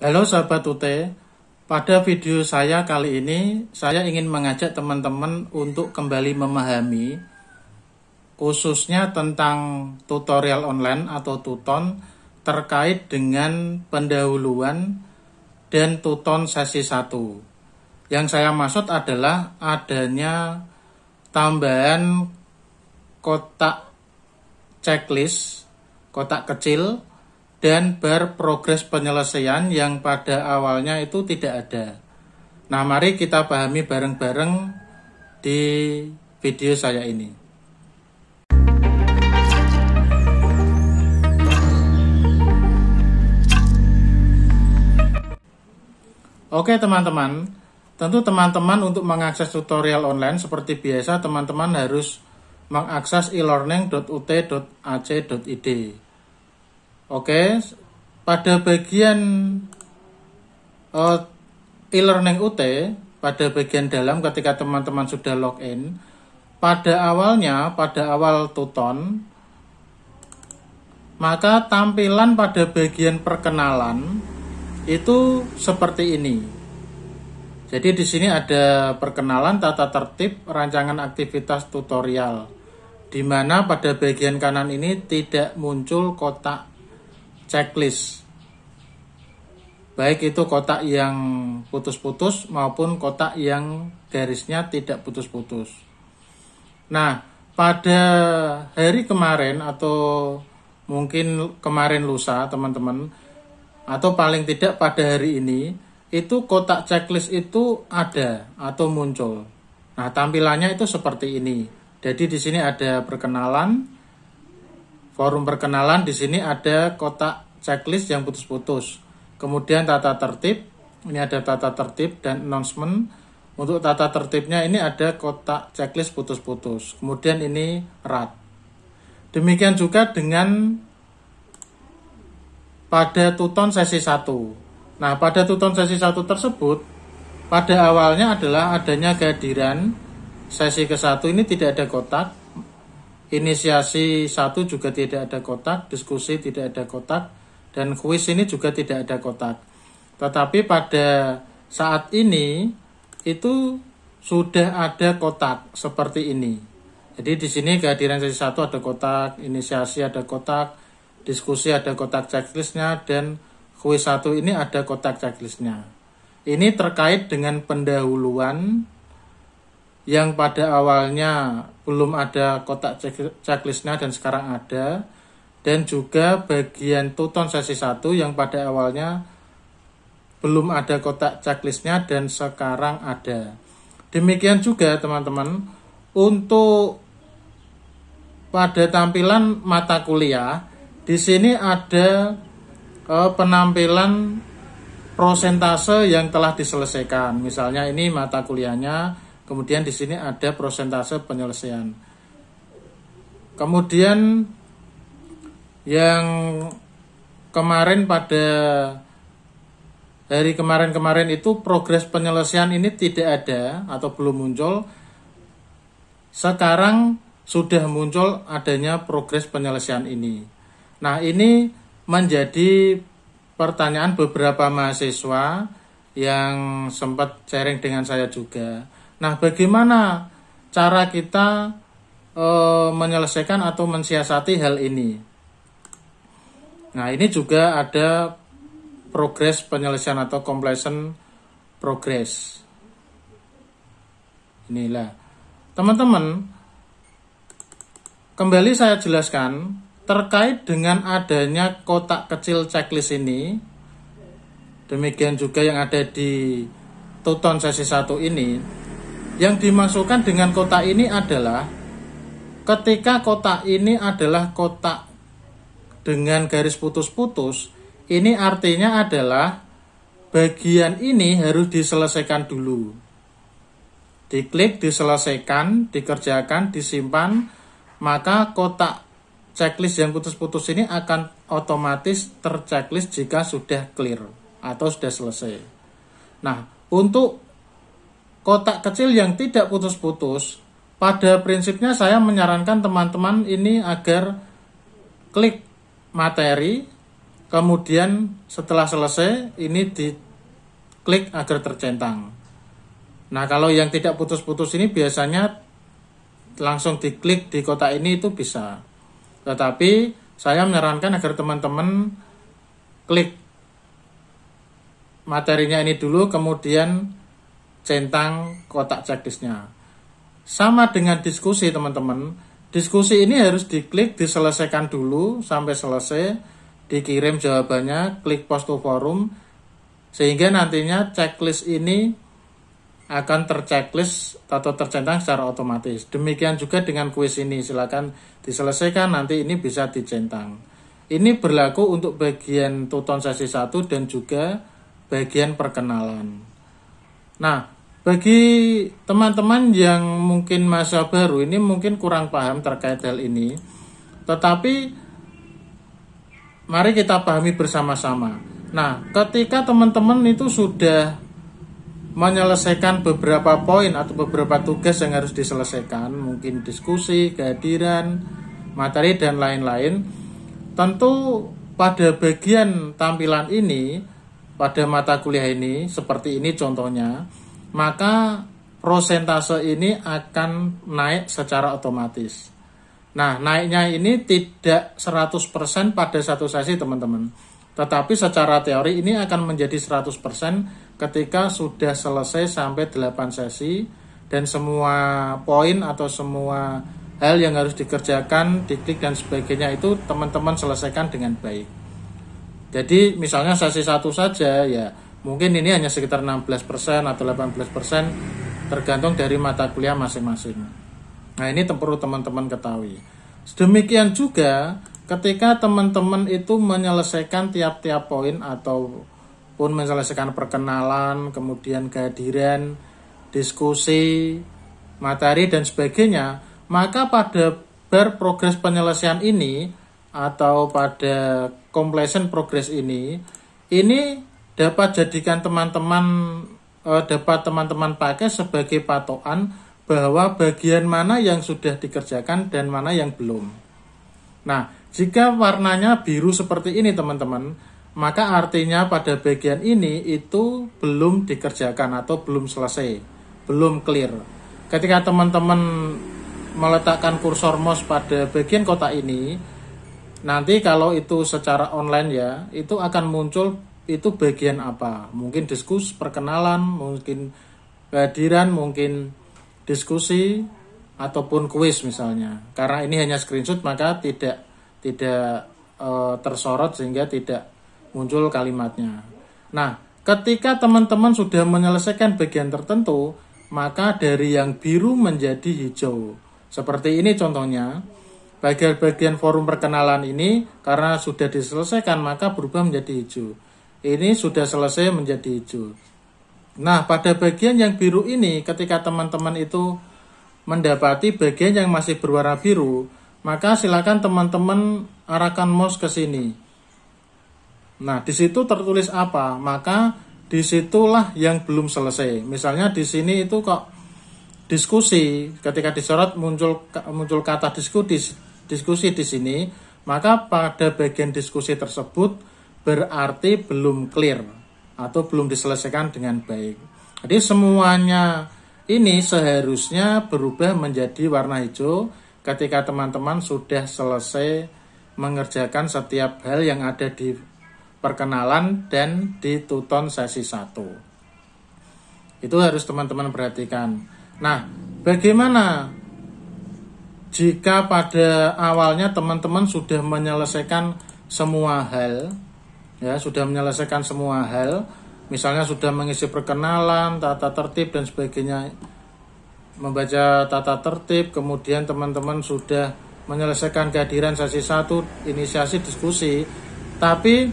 Halo sahabat UT, pada video saya kali ini saya ingin mengajak teman-teman untuk kembali memahami khususnya tentang tutorial online atau tuton terkait dengan pendahuluan dan tuton sesi 1. Yang saya maksud adalah adanya tambahan kotak checklist, kotak kecil dan berprogres penyelesaian yang pada awalnya itu tidak ada. Nah, mari kita pahami bareng-bareng di video saya ini. Oke teman-teman, tentu teman-teman untuk mengakses tutorial online seperti biasa teman-teman harus mengakses e-learning.ut.ac.id. Oke, pada bagian uh, e-learning UT, pada bagian dalam ketika teman-teman sudah login, pada awalnya, pada awal tuton, maka tampilan pada bagian perkenalan itu seperti ini. Jadi di sini ada perkenalan tata tertib rancangan aktivitas tutorial, di mana pada bagian kanan ini tidak muncul kotak checklist. Baik itu kotak yang putus-putus maupun kotak yang garisnya tidak putus-putus. Nah, pada hari kemarin atau mungkin kemarin lusa teman-teman atau paling tidak pada hari ini itu kotak checklist itu ada atau muncul. Nah, tampilannya itu seperti ini. Jadi di sini ada perkenalan, Forum perkenalan di sini ada kotak checklist yang putus-putus. Kemudian tata tertib, ini ada tata tertib dan announcement. Untuk tata tertibnya ini ada kotak checklist putus-putus. Kemudian ini rat. Demikian juga dengan pada tuton sesi 1. Nah, pada tuton sesi 1 tersebut pada awalnya adalah adanya kehadiran sesi ke-1 ini tidak ada kotak, inisiasi satu juga tidak ada kotak, diskusi tidak ada kotak, dan kuis ini juga tidak ada kotak. Tetapi pada saat ini itu sudah ada kotak seperti ini. Jadi di sini kehadiran sesi satu ada kotak, inisiasi ada kotak, diskusi ada kotak checklistnya, dan kuis satu ini ada kotak checklistnya. Ini terkait dengan pendahuluan yang pada awalnya belum ada kotak checklistnya dan sekarang ada dan juga bagian tuton sesi 1 yang pada awalnya belum ada kotak checklistnya dan sekarang ada demikian juga teman-teman untuk pada tampilan mata kuliah di sini ada eh, penampilan prosentase yang telah diselesaikan misalnya ini mata kuliahnya Kemudian di sini ada prosentase penyelesaian. Kemudian yang kemarin pada hari kemarin-kemarin itu progres penyelesaian ini tidak ada atau belum muncul. Sekarang sudah muncul adanya progres penyelesaian ini. Nah, ini menjadi pertanyaan beberapa mahasiswa yang sempat sharing dengan saya juga. Nah, bagaimana cara kita e, menyelesaikan atau mensiasati hal ini? Nah, ini juga ada progres penyelesaian atau completion progress. Inilah. Teman-teman, kembali saya jelaskan terkait dengan adanya kotak kecil checklist ini. Demikian juga yang ada di tonton sesi satu ini, yang dimasukkan dengan kotak ini adalah ketika kotak ini adalah kotak dengan garis putus-putus, ini artinya adalah bagian ini harus diselesaikan dulu. Diklik diselesaikan, dikerjakan, disimpan, maka kotak checklist yang putus-putus ini akan otomatis terchecklist jika sudah clear atau sudah selesai. Nah, untuk kotak kecil yang tidak putus-putus, pada prinsipnya saya menyarankan teman-teman ini agar klik materi, kemudian setelah selesai ini di klik agar tercentang. Nah kalau yang tidak putus-putus ini biasanya langsung diklik di kotak ini itu bisa. Tetapi saya menyarankan agar teman-teman klik materinya ini dulu kemudian centang kotak checklistnya. Sama dengan diskusi teman-teman, diskusi ini harus diklik diselesaikan dulu sampai selesai, dikirim jawabannya, klik post to forum, sehingga nantinya checklist ini akan terchecklist atau tercentang secara otomatis. Demikian juga dengan kuis ini, silakan diselesaikan nanti ini bisa dicentang. Ini berlaku untuk bagian tuton sesi 1 dan juga bagian perkenalan. Nah, bagi teman-teman yang mungkin masa baru ini mungkin kurang paham terkait hal ini, tetapi mari kita pahami bersama-sama. Nah, ketika teman-teman itu sudah menyelesaikan beberapa poin atau beberapa tugas yang harus diselesaikan, mungkin diskusi, kehadiran, materi dan lain-lain, tentu pada bagian tampilan ini pada mata kuliah ini seperti ini contohnya, maka prosentase ini akan naik secara otomatis. Nah, naiknya ini tidak 100% pada satu sesi, teman-teman. Tetapi secara teori ini akan menjadi 100% ketika sudah selesai sampai 8 sesi dan semua poin atau semua hal yang harus dikerjakan, diklik dan sebagainya itu teman-teman selesaikan dengan baik. Jadi misalnya sesi satu saja ya mungkin ini hanya sekitar 16% atau 18% tergantung dari mata kuliah masing-masing. Nah ini perlu teman-teman ketahui. Sedemikian juga ketika teman-teman itu menyelesaikan tiap-tiap poin atau pun menyelesaikan perkenalan, kemudian kehadiran, diskusi, materi dan sebagainya, maka pada bar progres penyelesaian ini atau pada completion progress ini ini dapat jadikan teman-teman eh, dapat teman-teman pakai sebagai patokan bahwa bagian mana yang sudah dikerjakan dan mana yang belum. Nah, jika warnanya biru seperti ini teman-teman, maka artinya pada bagian ini itu belum dikerjakan atau belum selesai, belum clear. Ketika teman-teman meletakkan kursor mouse pada bagian kotak ini, Nanti kalau itu secara online ya, itu akan muncul itu bagian apa? Mungkin diskus, perkenalan, mungkin kehadiran, mungkin diskusi ataupun kuis misalnya. Karena ini hanya screenshot maka tidak tidak e, tersorot sehingga tidak muncul kalimatnya. Nah, ketika teman-teman sudah menyelesaikan bagian tertentu, maka dari yang biru menjadi hijau. Seperti ini contohnya Bagian-bagian forum perkenalan ini karena sudah diselesaikan maka berubah menjadi hijau. Ini sudah selesai menjadi hijau. Nah, pada bagian yang biru ini ketika teman-teman itu mendapati bagian yang masih berwarna biru, maka silakan teman-teman arahkan mouse ke sini. Nah, di situ tertulis apa? Maka disitulah yang belum selesai. Misalnya di sini itu kok diskusi ketika disorot muncul muncul kata diskusi diskusi di sini, maka pada bagian diskusi tersebut berarti belum clear atau belum diselesaikan dengan baik. Jadi semuanya ini seharusnya berubah menjadi warna hijau ketika teman-teman sudah selesai mengerjakan setiap hal yang ada di perkenalan dan di tuton sesi 1. Itu harus teman-teman perhatikan. Nah, bagaimana jika pada awalnya teman-teman sudah menyelesaikan semua hal, ya sudah menyelesaikan semua hal, misalnya sudah mengisi perkenalan, tata tertib dan sebagainya, membaca tata tertib, kemudian teman-teman sudah menyelesaikan kehadiran sesi satu, inisiasi diskusi, tapi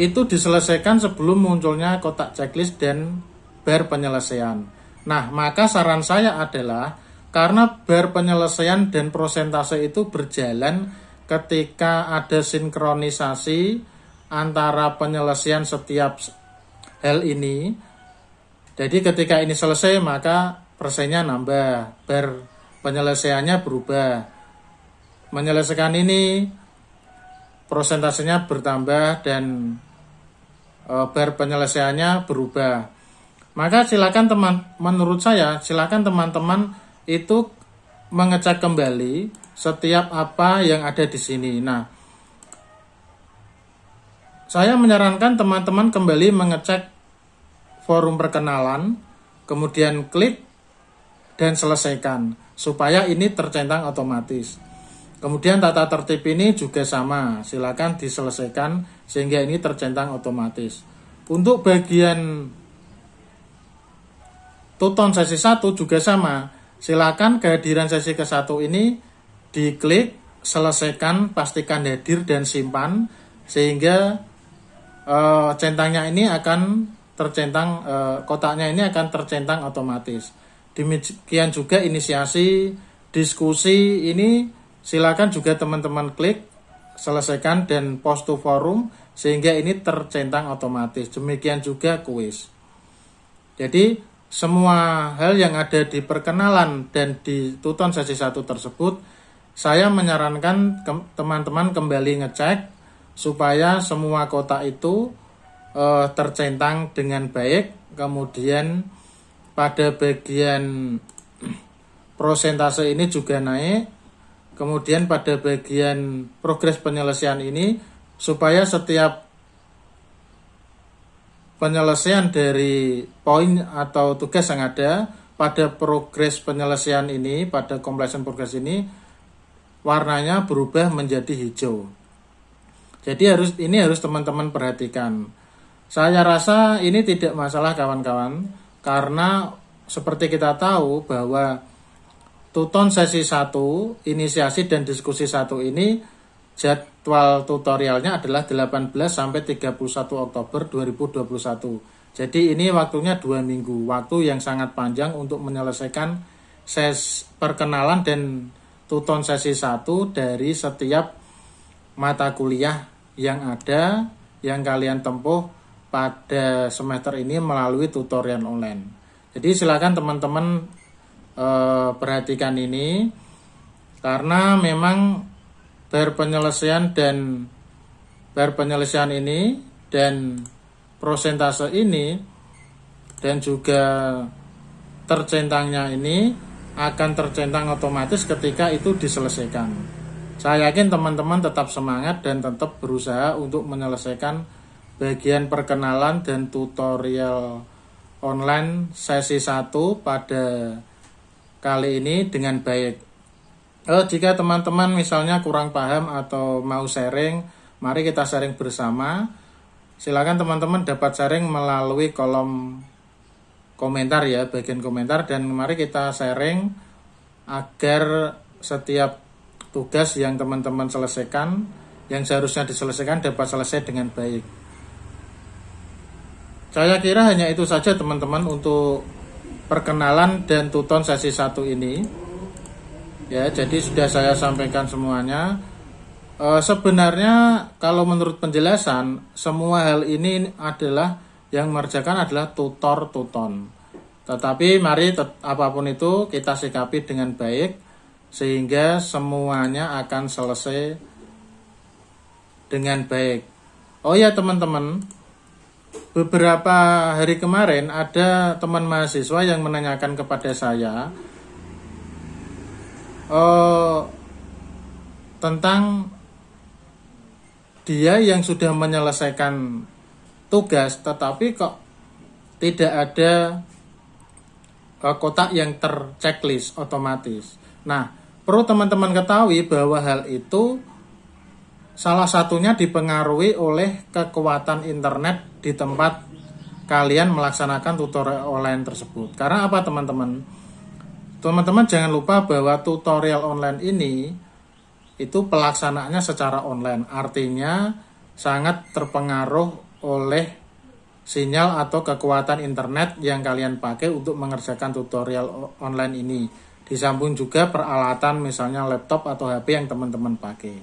itu diselesaikan sebelum munculnya kotak checklist dan bar penyelesaian. Nah, maka saran saya adalah karena bar penyelesaian dan prosentase itu berjalan ketika ada sinkronisasi antara penyelesaian setiap hal ini. Jadi ketika ini selesai maka persennya nambah, bar penyelesaiannya berubah. Menyelesaikan ini prosentasenya bertambah dan e, bar penyelesaiannya berubah. Maka silakan teman menurut saya silakan teman-teman itu mengecek kembali setiap apa yang ada di sini. Nah, saya menyarankan teman-teman kembali mengecek forum perkenalan, kemudian klik dan selesaikan supaya ini tercentang otomatis. Kemudian tata tertib ini juga sama, silakan diselesaikan sehingga ini tercentang otomatis. Untuk bagian Tuton sesi 1 juga sama, Silakan kehadiran sesi ke-1 ini diklik, selesaikan, pastikan hadir dan simpan sehingga uh, centangnya ini akan tercentang uh, kotaknya ini akan tercentang otomatis. Demikian juga inisiasi diskusi ini silakan juga teman-teman klik selesaikan dan post to forum sehingga ini tercentang otomatis. Demikian juga kuis. Jadi semua hal yang ada di perkenalan dan di Tuton sesi satu tersebut, saya menyarankan teman-teman ke kembali ngecek supaya semua kota itu eh, tercentang dengan baik. Kemudian pada bagian prosentase ini juga naik. Kemudian pada bagian progres penyelesaian ini supaya setiap penyelesaian dari poin atau tugas yang ada pada progres penyelesaian ini, pada completion progres ini, warnanya berubah menjadi hijau. Jadi harus ini harus teman-teman perhatikan. Saya rasa ini tidak masalah kawan-kawan, karena seperti kita tahu bahwa Tuton sesi 1, inisiasi dan diskusi satu ini jadwal tutorialnya adalah 18 sampai 31 Oktober 2021. Jadi ini waktunya dua minggu, waktu yang sangat panjang untuk menyelesaikan ses perkenalan dan tuton sesi 1 dari setiap mata kuliah yang ada yang kalian tempuh pada semester ini melalui tutorial online. Jadi silakan teman-teman e, perhatikan ini karena memang bar penyelesaian dan bar penyelesaian ini dan prosentase ini dan juga tercentangnya ini akan tercentang otomatis ketika itu diselesaikan. Saya yakin teman-teman tetap semangat dan tetap berusaha untuk menyelesaikan bagian perkenalan dan tutorial online sesi 1 pada kali ini dengan baik. Uh, jika teman-teman misalnya kurang paham atau mau sharing, mari kita sharing bersama. Silakan teman-teman dapat sharing melalui kolom komentar ya, bagian komentar dan mari kita sharing agar setiap tugas yang teman-teman selesaikan yang seharusnya diselesaikan dapat selesai dengan baik. Saya kira hanya itu saja teman-teman untuk perkenalan dan tuton sesi satu ini ya jadi sudah saya sampaikan semuanya e, sebenarnya kalau menurut penjelasan semua hal ini adalah yang mengerjakan adalah tutor tuton tetapi mari tet apapun itu kita sikapi dengan baik sehingga semuanya akan selesai dengan baik oh ya teman-teman beberapa hari kemarin ada teman mahasiswa yang menanyakan kepada saya uh, tentang dia yang sudah menyelesaikan tugas tetapi kok tidak ada uh, kotak yang terceklis otomatis. Nah, perlu teman-teman ketahui bahwa hal itu salah satunya dipengaruhi oleh kekuatan internet di tempat kalian melaksanakan tutorial online tersebut. Karena apa teman-teman? Teman-teman jangan lupa bahwa tutorial online ini itu pelaksanaannya secara online. Artinya sangat terpengaruh oleh sinyal atau kekuatan internet yang kalian pakai untuk mengerjakan tutorial online ini. Disambung juga peralatan misalnya laptop atau HP yang teman-teman pakai.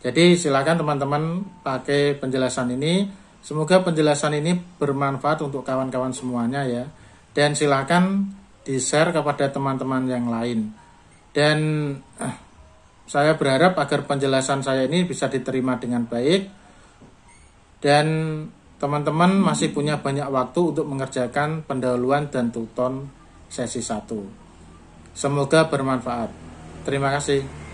Jadi silakan teman-teman pakai penjelasan ini. Semoga penjelasan ini bermanfaat untuk kawan-kawan semuanya ya. Dan silakan di-share kepada teman-teman yang lain. Dan eh, saya berharap agar penjelasan saya ini bisa diterima dengan baik dan teman-teman masih punya banyak waktu untuk mengerjakan pendahuluan dan tuton sesi 1. Semoga bermanfaat. Terima kasih.